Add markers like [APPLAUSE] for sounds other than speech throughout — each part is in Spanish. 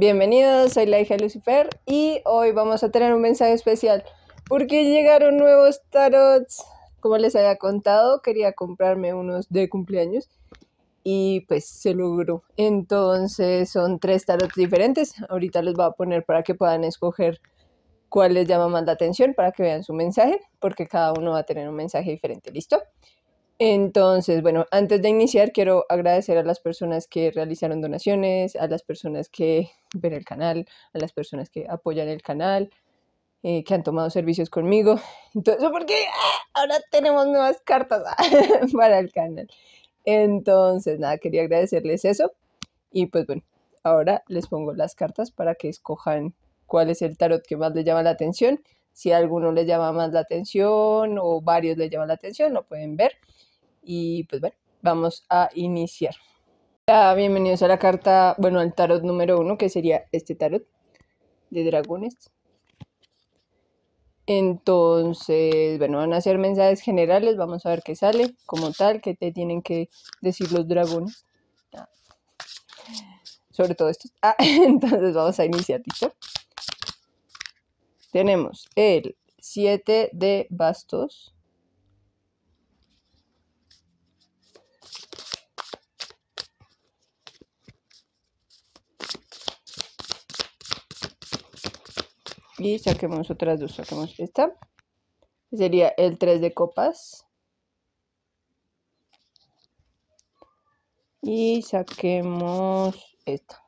Bienvenidos, soy la hija Lucifer y hoy vamos a tener un mensaje especial porque llegaron nuevos tarots. Como les había contado, quería comprarme unos de cumpleaños y pues se logró. Entonces son tres tarots diferentes. Ahorita les voy a poner para que puedan escoger cuál les llama más la atención para que vean su mensaje, porque cada uno va a tener un mensaje diferente. ¿Listo? Entonces, bueno, antes de iniciar, quiero agradecer a las personas que realizaron donaciones, a las personas que ven el canal, a las personas que apoyan el canal, eh, que han tomado servicios conmigo. Entonces, porque ¡Ah! ahora tenemos nuevas cartas ah, [LAUGHS] para el canal. Entonces, nada, quería agradecerles eso. Y pues bueno, ahora les pongo las cartas para que escojan cuál es el tarot que más les llama la atención. Si alguno les llama más la atención o varios les llaman la atención, lo pueden ver. Y pues bueno, vamos a iniciar. bienvenidos a la carta, bueno, al tarot número uno, que sería este tarot de dragones. Entonces, bueno, van a ser mensajes generales, vamos a ver qué sale como tal, qué te tienen que decir los dragones. Sobre todo estos. Ah, [LAUGHS] entonces vamos a iniciar, Tenemos el 7 de bastos, Y saquemos otras dos. Saquemos esta. Sería el 3 de copas. Y saquemos esta.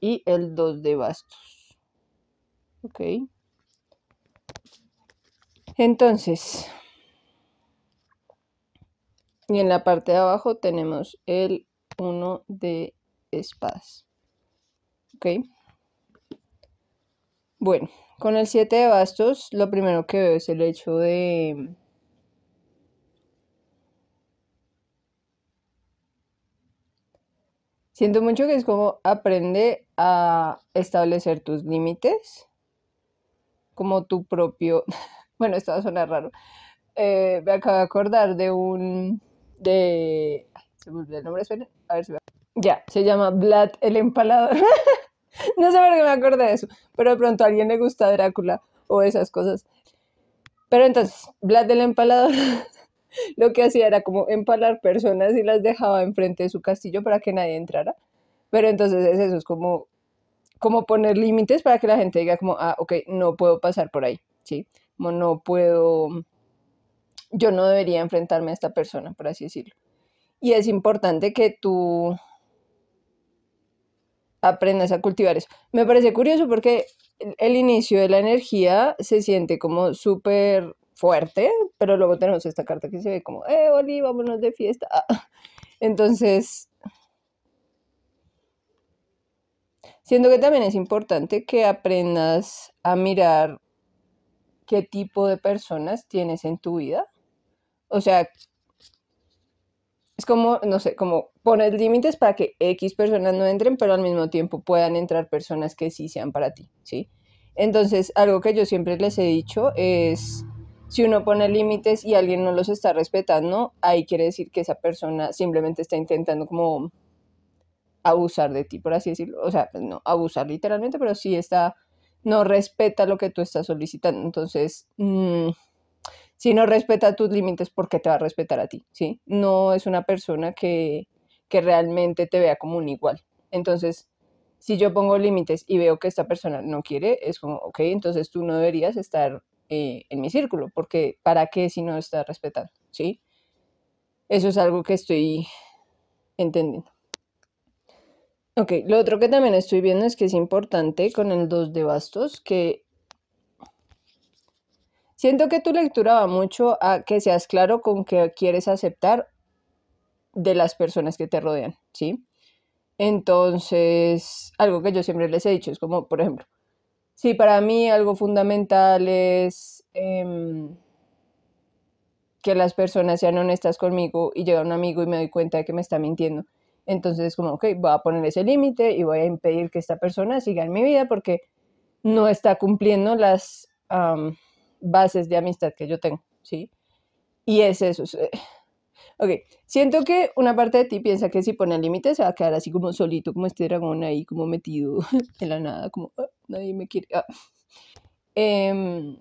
Y el 2 de bastos. Ok. Entonces. Y en la parte de abajo tenemos el 1 de espadas. Ok. Bueno, con el 7 de bastos, lo primero que veo es el hecho de... Siento mucho que es como aprende a establecer tus límites, como tu propio... [LAUGHS] bueno, esto va a sonar raro. Eh, me acabo de acordar de un... de... se me el nombre, A ver si va. Ya, se llama Vlad el Empalador. [LAUGHS] [LAUGHS] No sé por qué me acordé de eso, pero de pronto a alguien le gusta Drácula o esas cosas. Pero entonces, Vlad del empalador [LAUGHS] lo que hacía era como empalar personas y las dejaba enfrente de su castillo para que nadie entrara. Pero entonces es eso, es como, como poner límites para que la gente diga como, ah, ok, no puedo pasar por ahí, ¿sí? Como no puedo, yo no debería enfrentarme a esta persona, por así decirlo. Y es importante que tú aprendas a cultivar eso. Me parece curioso porque el, inicio de la energía se siente como súper fuerte, pero luego tenemos esta carta que se ve como, eh, Oli, vámonos de fiesta. Ah. Entonces, siento que también es importante que aprendas a mirar qué tipo de personas tienes en tu vida. O sea, es como, no sé, como poner límites para que X personas no entren, pero al mismo tiempo puedan entrar personas que sí sean para ti, ¿sí? Entonces, algo que yo siempre les he dicho es, si uno pone límites y alguien no los está respetando, ahí quiere decir que esa persona simplemente está intentando como abusar de ti, por así decirlo. O sea, pues, no abusar literalmente, pero sí está, no respeta lo que tú estás solicitando. Entonces, mmm, si no respeta tus límites, ¿por qué te va a respetar a ti? ¿Sí? No es una persona que, realmente te vea como un igual. Entonces, si yo pongo límites y veo que esta persona no quiere, es como, ok, entonces tú no deberías estar eh, en mi círculo, porque ¿para qué si no está respetando? ¿Sí? Eso es algo que estoy entendiendo. Ok, lo otro que también estoy viendo es que es importante con el 2 de bastos que Siento que tu lectura va mucho a que seas claro con qué quieres aceptar de las personas que te rodean, ¿sí? Entonces, algo que yo siempre les he dicho es como, por ejemplo, si para mí algo fundamental es em, que las personas sean honestas conmigo y llega un amigo y me doy cuenta de que me está mintiendo, entonces como, ok, voy a poner ese límite y voy a impedir que esta persona siga en mi vida porque no está cumpliendo las bases de amistad que yo tengo, ¿sí? Y es eso. Eh, ok, siento que una parte de ti piensa que si pone límites se va a quedar así como solito, como este dragón ahí, como metido [LAUGHS] en la nada, como ah, nadie me quiere. Ah. Em,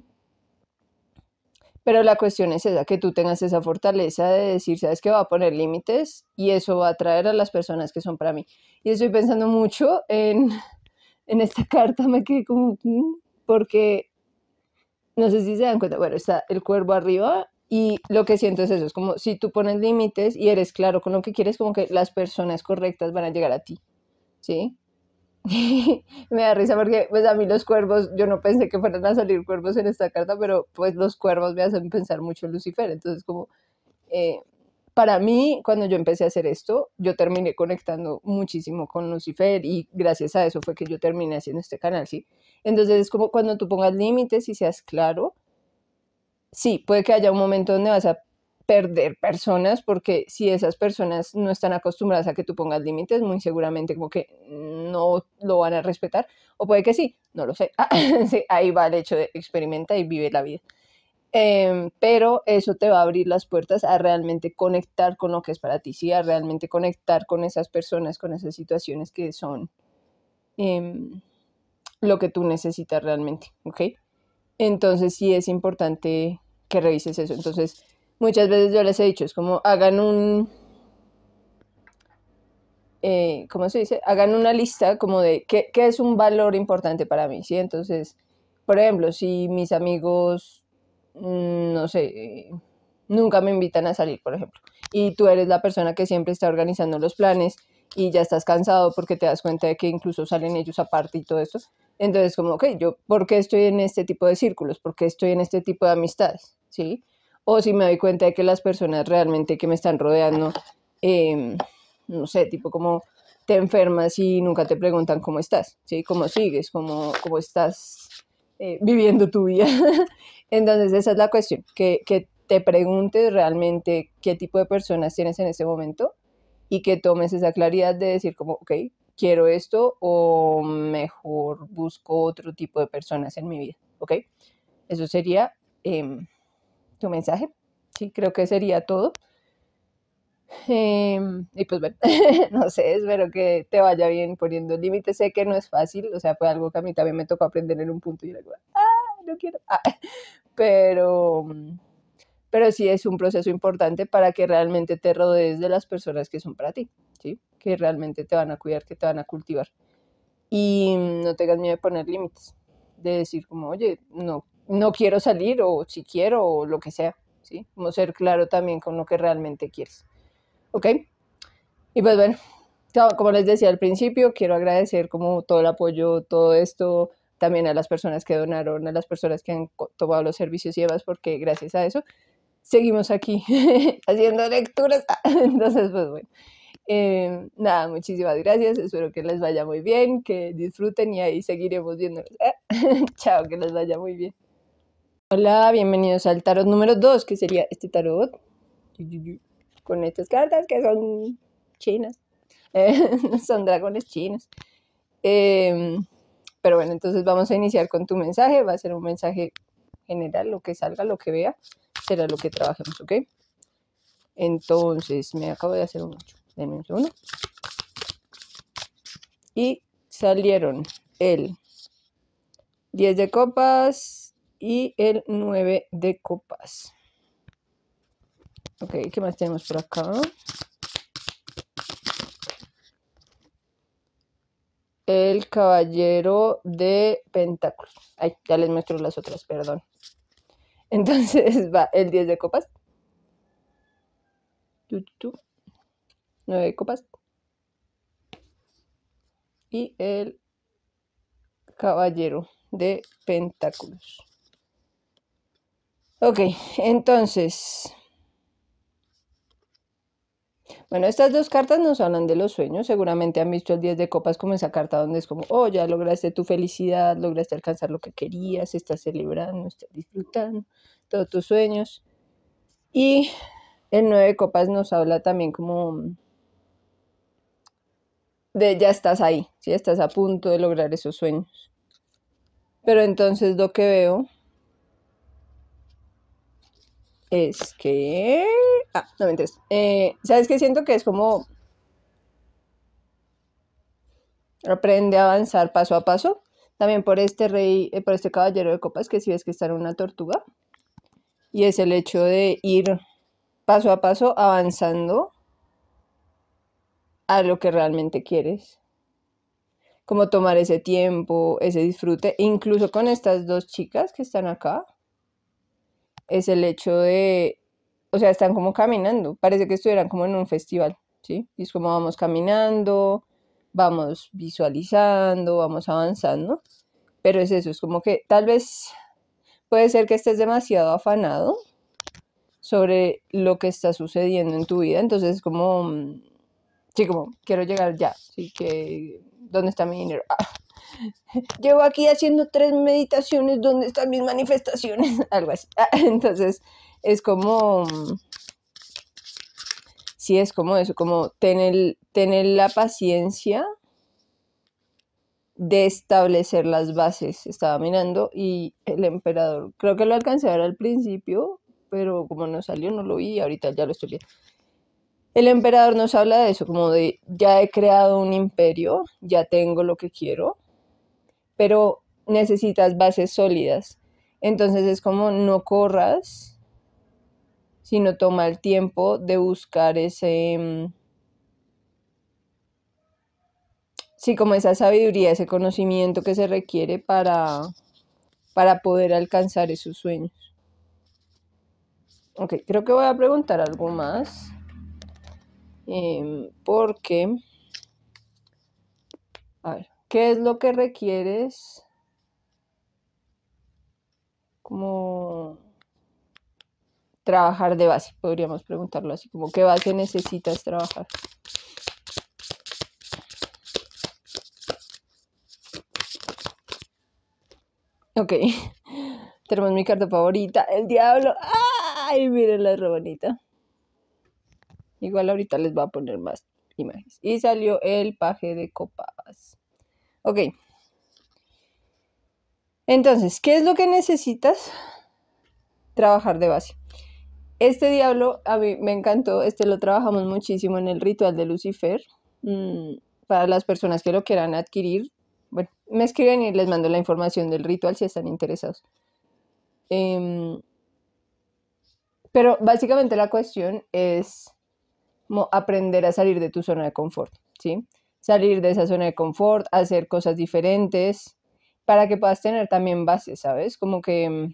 pero la cuestión es esa, que tú tengas esa fortaleza de decir, sabes que va a poner límites y eso va a atraer a las personas que son para mí. Y estoy pensando mucho en, [LAUGHS] en esta carta, me quedé como, mm, porque no sé si se dan cuenta, bueno, está el cuervo arriba y lo que siento es eso, es como si tú pones límites y eres claro con lo que quieres, como que las personas correctas van a llegar a ti, ¿sí? [LAUGHS] me da risa porque pues a mí los cuervos, yo no pensé que fueran a salir cuervos en esta carta, pero pues los cuervos me hacen pensar mucho en Lucifer, entonces como eh, para mí, cuando yo empecé a hacer esto, yo terminé conectando muchísimo con Lucifer y gracias a eso fue que yo terminé haciendo este canal, ¿sí? Entonces es como cuando tú pongas límites y seas claro, sí, puede que haya un momento donde vas a perder personas porque si esas personas no están acostumbradas a que tú pongas límites, muy seguramente como que no lo van a respetar o puede que sí, no lo sé. [LAUGHS] ahí va el hecho de experimenta y vive la vida. Em, pero eso te va a abrir las puertas a realmente conectar con lo que es para ti, ¿sí? a realmente conectar con esas personas, con esas situaciones que son em, lo que tú necesitas realmente, ¿ok? Entonces sí es importante que revises eso. Entonces, muchas veces yo les he dicho, es como hagan un, eh, ¿cómo se dice? Hagan una lista como de qué, qué es un valor importante para mí, ¿sí? Entonces, por ejemplo, si mis amigos Mm, no sé, eh, nunca me invitan a salir, por ejemplo, y tú eres la persona que siempre está organizando los planes y ya estás cansado porque te das cuenta de que incluso salen ellos aparte y todo esto, entonces como, ok, yo, ¿por qué estoy en este tipo de círculos? ¿Por qué estoy en este tipo de amistades? ¿Sí? O si me doy cuenta de que las personas realmente que me están rodeando, em, no sé, tipo como te enfermas y nunca te preguntan cómo estás, ¿sí? ¿Cómo sigues? ¿Cómo, cómo estás eh, viviendo tu vida? [LAUGHS] Entonces, esa es la cuestión, que, te preguntes realmente qué tipo de personas tienes en ese momento y que tomes esa claridad de decir como, ok, quiero esto o mejor busco otro tipo de personas en mi vida, ¿ok? Eso sería em, tu mensaje, sí, creo que sería todo. Em, y pues bueno, [LAUGHS] no sé, espero que te vaya bien poniendo límites, sé que no es fácil, o sea, fue algo que a mí también me tocó aprender en un punto y era ¡ah! quiero. Ah, [LAUGHS] pero, pero sí es un proceso importante para que realmente te rodees de las personas que son para ti, ¿sí? que realmente te van a cuidar, que te van a cultivar. Y no tengas miedo de poner límites, de decir como, oye, no, no quiero salir o si quiero o lo que sea. ¿sí? Como ser claro también con lo que realmente quieres. ¿Ok? Y pues bueno, como les decía al principio, quiero agradecer como todo el apoyo, todo esto, también a las personas que donaron, a las personas que han tomado los servicios y demás, porque gracias a eso seguimos aquí [LAUGHS] haciendo lecturas. [LAUGHS] Entonces, pues bueno, em, nada, muchísimas gracias. Espero que les vaya muy bien, que disfruten y ahí seguiremos viéndonos. [LAUGHS] Chao, que les vaya muy bien. Hola, bienvenidos al tarot número 2, que sería este tarot con estas cartas que son chinas, son dragones chinos. Eh, pero bueno, entonces vamos a iniciar con tu mensaje. Va a ser un mensaje general, lo que salga, lo que vea, será lo que trabajemos, ¿ok? Entonces, me acabo de hacer un 8. Y salieron el 10 de copas y el 9 de copas. Ok, ¿qué más tenemos por acá? el caballero de pentáculos. Ay, ya les muestro las otras, perdón. [LAUGHS] Entonces va el 10 de copas. 9 de copas. Y el caballero de pentáculos. Ok, entonces bueno, estas dos cartas nos hablan de los sueños. Seguramente han visto el 10 de copas como esa carta donde es como, oh, ya lograste tu felicidad, lograste alcanzar lo que querías, estás celebrando, estás disfrutando todos tus sueños. Y el 9 de copas nos habla también como de ya estás ahí, ya estás a punto de lograr esos sueños. Pero entonces lo que veo es que... Ah, no me interesa. Eh, ¿Sabes qué? Siento que es como... Aprende a avanzar paso a paso. También por este rey, eh, por este caballero de copas, que si ves que está en una tortuga. Y es el hecho de ir paso a paso avanzando a lo que realmente quieres. Como tomar ese tiempo, ese disfrute, incluso con estas dos chicas que están acá es el hecho de, o sea, están como caminando, parece que estuvieran como en un festival, ¿sí? Y es como vamos caminando, vamos visualizando, vamos avanzando, pero es eso, es como que tal vez puede ser que estés demasiado afanado sobre lo que está sucediendo en tu vida, entonces es como, mm, sí, como, quiero llegar ya, sí, que, ¿dónde está mi dinero? Ah [LAUGHS] llevo aquí haciendo tres meditaciones donde están mis manifestaciones, [LAUGHS] algo así. Ah, [LAUGHS] entonces, es como, sí, es como eso, como tener, tener la paciencia de establecer las bases. Estaba mirando y el emperador, creo que lo alcancé a ver al principio, pero como no salió no lo vi ahorita ya lo estoy viendo. El emperador nos habla de eso, como de ya he creado un imperio, ya tengo lo que quiero, pero necesitas bases sólidas. Entonces es como no corras, sino toma el tiempo de buscar ese... Mm, sí, como esa sabiduría, ese conocimiento que se requiere para, para poder alcanzar esos sueños. Ok, creo que voy a preguntar algo más. Em, porque... A ver. ¿Qué es lo que requieres? Como trabajar de base, podríamos preguntarlo así, como qué base necesitas trabajar. Ok, [LAUGHS] tenemos mi carta favorita, el diablo. ¡Ay, miren la re Igual ahorita les voy a poner más imágenes. Y salió el paje de copas. Ok. Entonces, ¿qué es lo que necesitas trabajar de base? Este diablo a mí me encantó, este lo trabajamos muchísimo en el ritual de Lucifer. Mm, para las personas que lo quieran adquirir, bueno, me escriben y les mando la información del ritual si están interesados. Em, pero básicamente la cuestión es aprender a salir de tu zona de confort, ¿sí? salir de esa zona de confort, hacer cosas diferentes, para que puedas tener también bases, ¿sabes? Como que... Mm,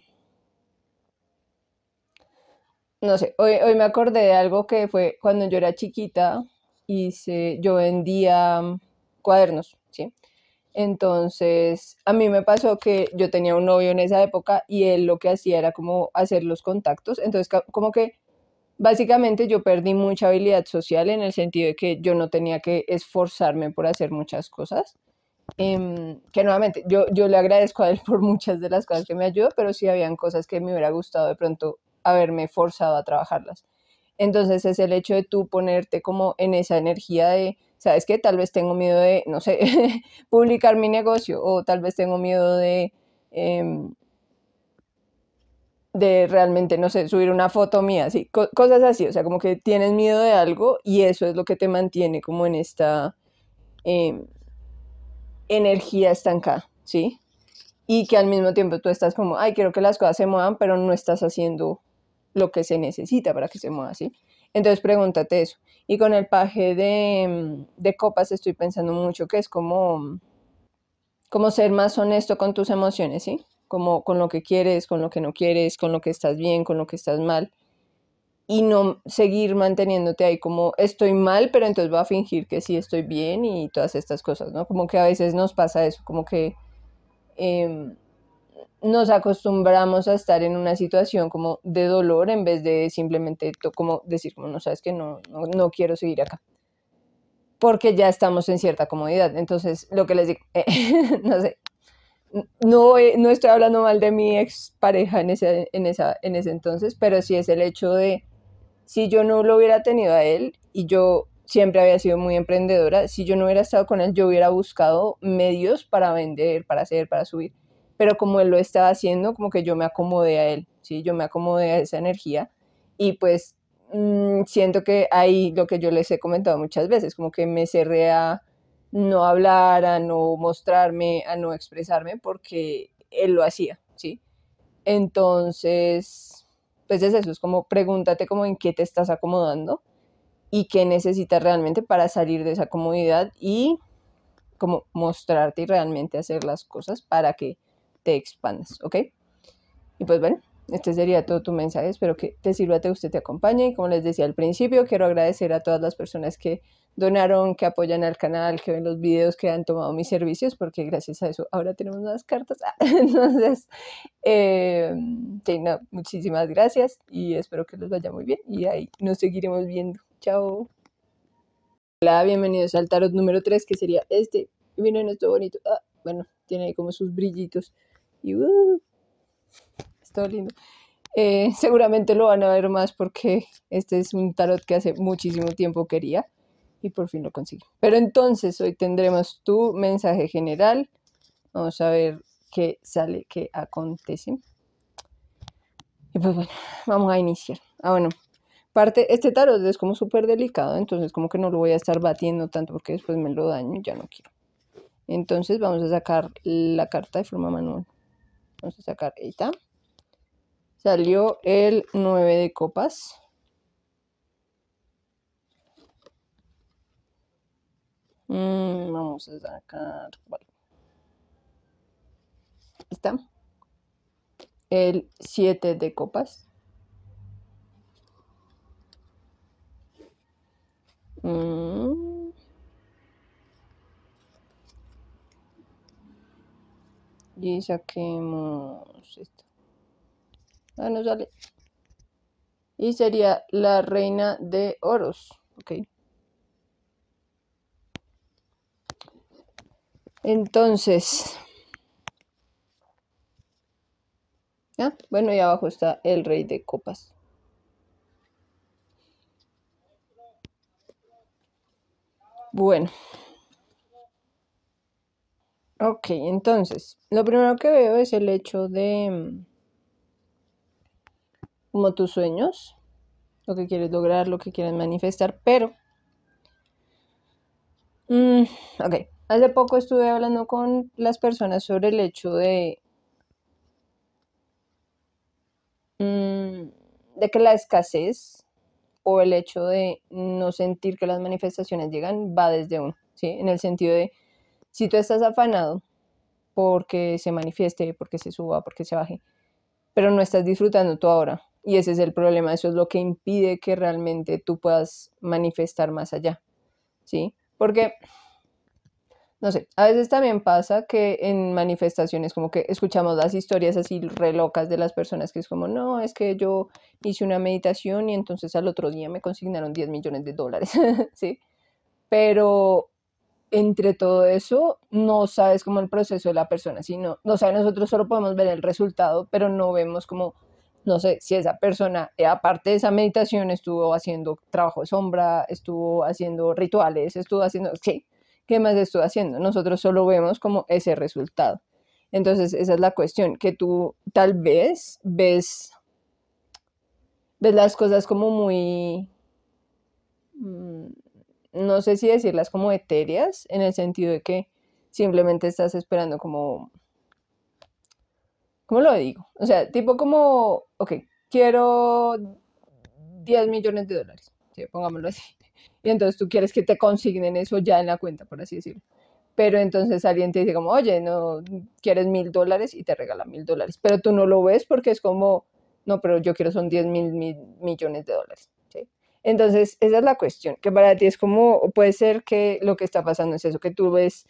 no sé, hoy, hoy me acordé de algo que fue cuando yo era chiquita, y yo vendía mm, cuadernos, ¿sí? Entonces, a mí me pasó que yo tenía un novio en esa época y él lo que hacía era como hacer los contactos. Entonces, como que básicamente yo perdí mucha habilidad social en el sentido de que yo no tenía que esforzarme por hacer muchas cosas. Em, que nuevamente, yo, yo le agradezco a él por muchas de las cosas que me ayudó, pero sí habían cosas que me hubiera gustado de pronto haberme forzado a trabajarlas. Entonces es el hecho de tú ponerte como en esa energía de, sabes que tal vez tengo miedo de, no sé, [LAUGHS] publicar mi negocio o tal vez tengo miedo de, em, de realmente, no sé, subir una foto mía, así, cosas así, o sea, como que tienes miedo de algo y eso es lo que te mantiene como en esta em, energía estancada, ¿sí? Y que al mismo tiempo tú estás como, ay, quiero que las cosas se muevan, pero no estás haciendo lo que se necesita para que se mueva, ¿sí? Entonces pregúntate eso. Y con el paje de, em, de copas estoy pensando mucho que es como, como ser más honesto con tus emociones, ¿sí? como con lo que quieres, con lo que no quieres, con lo que estás bien, con lo que estás mal, y no seguir manteniéndote ahí como estoy mal, pero entonces voy a fingir que sí estoy bien y todas estas cosas, ¿no? Como que a veces nos pasa eso, como que em, nos acostumbramos a estar en una situación como de dolor en vez de simplemente como decir como no sabes que no, no, quiero seguir acá porque ya estamos en cierta comodidad. Entonces, lo que les digo, [LAUGHS] no sé, no, no estoy hablando mal de mi expareja en ese, en, esa, en ese entonces, pero sí es el hecho de, si yo no lo hubiera tenido a él y yo siempre había sido muy emprendedora, si yo no hubiera estado con él, yo hubiera buscado medios para vender, para hacer, para subir, pero como él lo estaba haciendo, como que yo me acomodé a él, ¿sí? yo me acomodé a esa energía y pues mm, siento que ahí lo que yo les he comentado muchas veces, como que me cerré a no hablar, a no mostrarme, a no expresarme, porque él lo hacía, ¿sí? Entonces, pues es eso, es como pregúntate como en qué te estás acomodando y qué necesitas realmente para salir de esa comodidad y como mostrarte y realmente hacer las cosas para que te expandas, ¿ok? Y pues bueno, este sería todo tu mensaje, espero que te sirva, que usted te acompañe y como les decía al principio, quiero agradecer a todas las personas que donaron, que apoyan al canal, que ven los videos, que han tomado mis servicios, porque gracias a eso ahora tenemos más cartas. [LAUGHS] Entonces, eh, muchísimas gracias y espero que les vaya muy bien y ahí nos seguiremos viendo. Chao. Hola, bienvenidos al tarot número 3, que sería este. miren esto bonito. Ah, bueno, tiene ahí como sus brillitos. Y uh, lindo. Eh, seguramente lo van a ver más porque este es un tarot que hace muchísimo tiempo quería y por fin lo conseguí. Pero entonces hoy tendremos tu mensaje general. Vamos a ver qué sale, qué acontece. Y pues bueno, vamos a iniciar. Ah, bueno. Parte, este tarot es como súper delicado, entonces como que no lo voy a estar batiendo tanto porque después me lo daño, ya no quiero. Entonces vamos a sacar la carta de forma manual. Vamos a sacar, ahí está. Salió el 9 de copas. Mm, vamos a sacar. Está. El 7 de copas. Mm. Y saquemos esto. Ah, no sale. Y sería la reina de oros. Ok. Entonces, bueno, y abajo está el rey de copas. Bueno. Ok, entonces, lo primero que veo es el hecho de mm, como tus sueños, lo que quieres lograr, lo que quieres manifestar, pero... Mm, ok, Hace poco estuve hablando con las personas sobre el hecho de, mm, de que la escasez o el hecho de no sentir que las manifestaciones llegan va desde uno, ¿sí? En el sentido de, si tú estás afanado porque se manifieste, porque se suba, porque se baje, pero no estás disfrutando tú ahora, y ese es el problema, eso es lo que impide que realmente tú puedas manifestar más allá, ¿sí? Porque no sé, a veces también pasa que en manifestaciones como que escuchamos las historias así relocas de las personas que es como, no, es que yo hice una meditación y entonces al otro día me consignaron 10 millones de dólares, [LAUGHS] ¿sí? Pero entre todo eso no sabes cómo el proceso de la persona, sino, no o sea, nosotros solo podemos ver el resultado, pero no vemos como, no sé, si esa persona, eh, aparte de esa meditación, estuvo haciendo trabajo de sombra, estuvo haciendo rituales, estuvo haciendo, sí qué más estoy haciendo. Nosotros solo vemos como ese resultado. Entonces, esa es la cuestión, que tú tal vez ves, ves las cosas como muy, mm, no sé si decirlas como etéreas, en el sentido de que simplemente estás esperando como, ¿cómo lo digo? O sea, tipo como, ok, quiero 10 millones de dólares, ¿sí? pongámoslo así y entonces tú quieres que te consignen eso ya en la cuenta, por así decirlo. Pero entonces alguien te dice como, oye, no, quieres mil dólares y te regala mil dólares, pero tú no lo ves porque es como, no, pero yo quiero son diez mil, millones de dólares. ¿sí? Entonces, esa es la cuestión, que para ti es como, puede ser que lo que está pasando es eso, que tú ves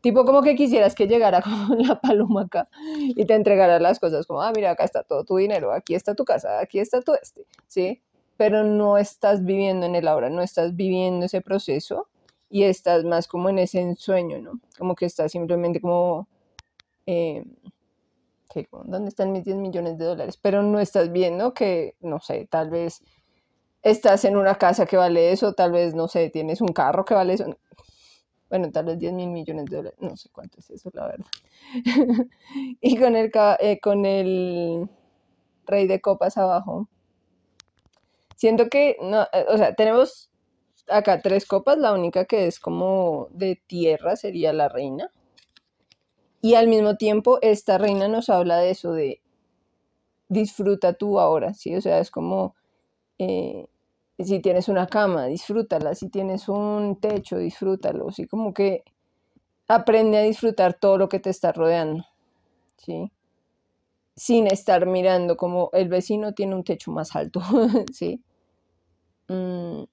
tipo como que quisieras que llegara [LAUGHS] con la paloma acá y te entregara las cosas como, ah, mira, acá está todo tu dinero, aquí está tu casa, aquí está tu este, ¿sí? pero no estás viviendo en el ahora, no estás viviendo ese proceso y estás más como en ese ensueño, ¿no? Como que estás simplemente como, eh, ¿dónde están mis 10 millones de dólares? Pero no estás viendo que, no sé, tal vez estás en una casa que vale eso, tal vez, no sé, tienes un carro que vale eso. Bueno, tal vez 10 mil millones de dólares, no sé cuánto es eso, la verdad. [LAUGHS] y con el, eh, con el rey de copas abajo, Siento que, no, eh, o sea, tenemos acá tres copas, la única que es como de tierra sería la reina. Y al mismo tiempo, esta reina nos habla de eso, de disfruta tú ahora, ¿sí? O sea, es como, eh, si tienes una cama, disfrútala, si tienes un techo, disfrútalo, ¿sí? Como que aprende a disfrutar todo lo que te está rodeando, ¿sí? Sin estar mirando como el vecino tiene un techo más alto, [LAUGHS] ¿sí? Mm.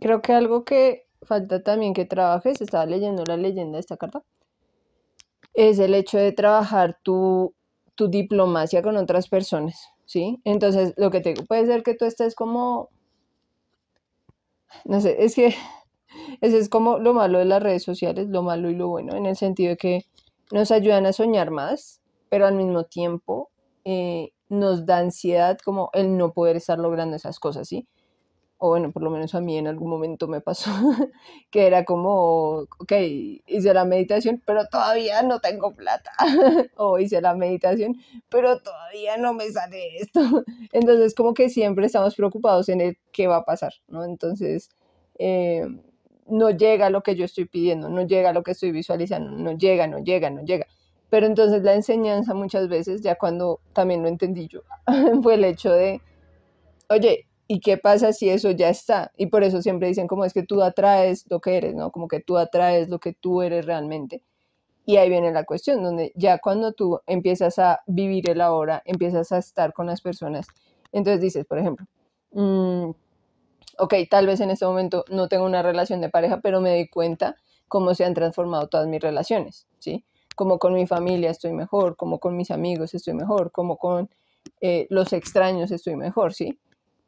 Creo que algo que falta también que trabajes, estaba leyendo la leyenda de esta carta, es el hecho de trabajar tu, diplomacia con otras personas, ¿sí? Entonces, lo que te puede ser que tú estés como, no sé, es que [LAUGHS] eso es como lo malo de las redes sociales, lo malo y lo bueno, en el sentido de que nos ayudan a soñar más, pero al mismo tiempo eh, nos da ansiedad como el no poder estar logrando esas cosas, ¿sí? O bueno, por lo menos a mí en algún momento me pasó, [LAUGHS] que era como, ok, hice la meditación, pero todavía no tengo plata. [LAUGHS] o hice la meditación, pero todavía no me sale esto. [LAUGHS] Entonces, como que siempre estamos preocupados en el qué va a pasar, ¿no? Entonces, eh, no llega lo que yo estoy pidiendo, no llega lo que estoy visualizando, no llega, no llega, no llega. Pero entonces la enseñanza muchas veces, ya cuando también lo entendí yo, [LAUGHS] fue el hecho de, oye, ¿y qué pasa si eso ya está? Y por eso siempre dicen como es que tú atraes lo que eres, ¿no? Como que tú atraes lo que tú eres realmente. Y ahí viene la cuestión, donde ya cuando tú empiezas a vivir el ahora, empiezas a estar con las personas, entonces dices, por ejemplo, mm, ok, tal vez en este momento no tengo una relación de pareja, pero me doy cuenta cómo se han transformado todas mis relaciones, ¿sí? como con mi familia estoy mejor, como con mis amigos estoy mejor, como con eh, los extraños estoy mejor, ¿sí?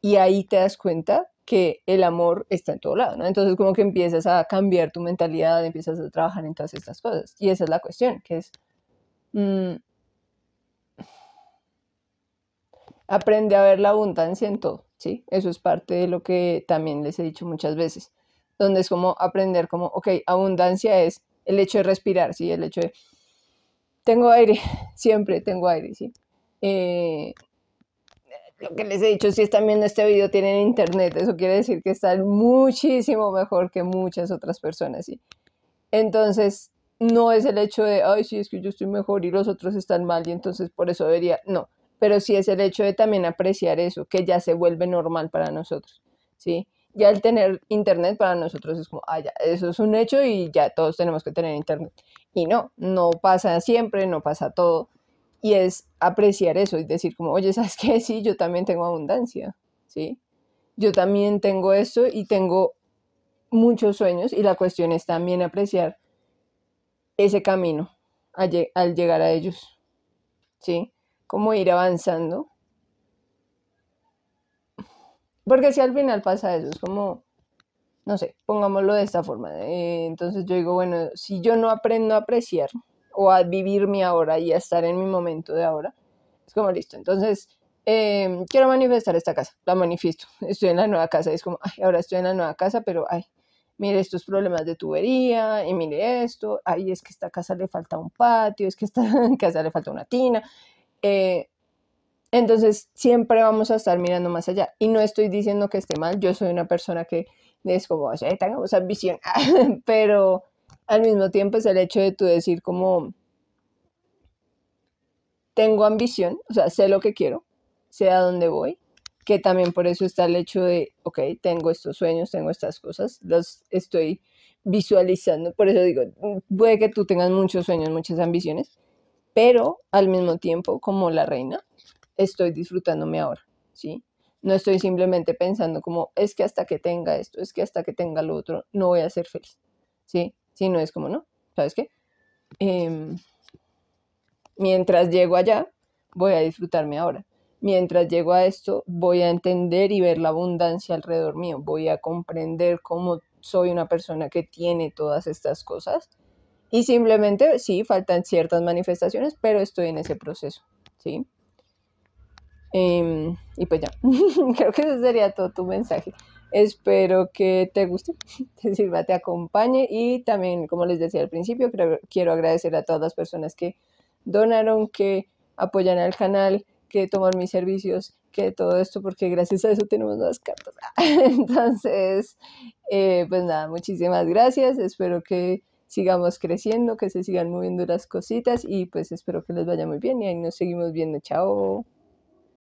Y ahí te das cuenta que el amor está en todo lado, ¿no? Entonces como que empiezas a cambiar tu mentalidad, empiezas a trabajar en todas estas cosas. Y esa es la cuestión, que es... Mm, aprende a ver la abundancia en todo, ¿sí? Eso es parte de lo que también les he dicho muchas veces, donde es como aprender como, ok, abundancia es el hecho de respirar, ¿sí? El hecho de tengo aire, [LAUGHS] siempre tengo aire, sí. Eh, lo que les he dicho, si están viendo este video, tienen internet. Eso quiere decir que están muchísimo mejor que muchas otras personas, sí. Entonces, no es el hecho de, ay, sí, es que yo estoy mejor y los otros están mal y entonces por eso debería, no, pero sí es el hecho de también apreciar eso, que ya se vuelve normal para nosotros, ¿sí? ya el tener internet para nosotros es como, ah, ya, eso es un hecho y ya todos tenemos que tener internet. Y no, no pasa siempre, no pasa todo. Y es apreciar eso y decir como, oye, ¿sabes qué? Sí, yo también tengo abundancia, ¿sí? Yo también tengo eso y tengo muchos sueños y la cuestión es también apreciar ese camino al, llegar a ellos, ¿sí? Como ir avanzando porque si al final pasa eso, es como, no sé, pongámoslo de esta forma. ¿eh? entonces yo digo, bueno, si yo no aprendo a apreciar o a vivir mi ahora y a estar en mi momento de ahora, es como listo. Entonces, em, quiero manifestar esta casa, la manifiesto. [LAUGHS] Estoy en la nueva casa, es como, ay, ahora estoy en la nueva casa, pero ay, mire estos problemas de tubería, y mire esto, ay, es que esta casa le falta un patio, es que esta [LAUGHS] casa le falta una tina. Eh, entonces siempre vamos a estar mirando más allá. Y no estoy diciendo que esté mal, yo soy una persona que es como, o sea, tengamos ambición, [LAUGHS] pero al mismo tiempo es el hecho de tú decir como, tengo ambición, o sea, sé lo que quiero, sé a dónde voy, que también por eso está el hecho de, ok, tengo estos sueños, tengo estas cosas, los estoy visualizando, por eso digo, puede que tú tengas muchos sueños, muchas ambiciones, pero al mismo tiempo, como la reina, estoy disfrutándome ahora, ¿sí? No estoy simplemente pensando como, es que hasta que tenga esto, es que hasta que tenga lo otro, no voy a ser feliz, ¿sí? no es como, no, ¿sabes qué? Em, mientras llego allá, voy a disfrutarme ahora. Mientras llego a esto, voy a entender y ver la abundancia alrededor mío, voy a comprender cómo soy una persona que tiene todas estas cosas. Y simplemente, sí, faltan ciertas manifestaciones, pero estoy en ese proceso, ¿sí? Em, y pues ya, [LAUGHS] creo que ese sería todo tu mensaje. Espero que te guste, [LAUGHS] te sirva, te acompañe y también, como les decía al principio, quiero agradecer a todas las personas que donaron, que apoyan al canal, que toman mis servicios, que todo esto, porque gracias a eso tenemos nuevas cartas. [LAUGHS] Entonces, eh, pues nada, muchísimas gracias, espero que sigamos creciendo, que se sigan moviendo las cositas y pues espero que les vaya muy bien y ahí nos seguimos viendo. Chao.